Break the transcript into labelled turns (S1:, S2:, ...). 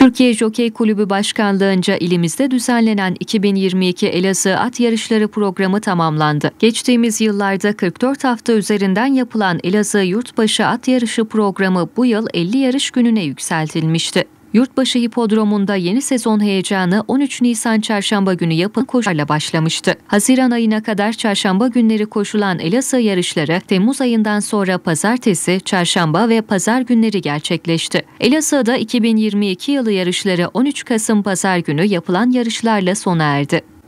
S1: Türkiye Jokey Kulübü Başkanlığınca ilimizde düzenlenen 2022 Elazığ At Yarışları programı tamamlandı. Geçtiğimiz yıllarda 44 hafta üzerinden yapılan Elazığ Yurtbaşı At Yarışı programı bu yıl 50 yarış gününe yükseltilmişti. Yurtbaşı Hipodromu'nda yeni sezon heyecanı 13 Nisan Çarşamba günü yapılan koşularla başlamıştı. Haziran ayına kadar Çarşamba günleri koşulan Elazığ yarışları Temmuz ayından sonra Pazartesi, Çarşamba ve Pazar günleri gerçekleşti. Elazığ'da 2022 yılı yarışları 13 Kasım Pazar günü yapılan yarışlarla sona erdi.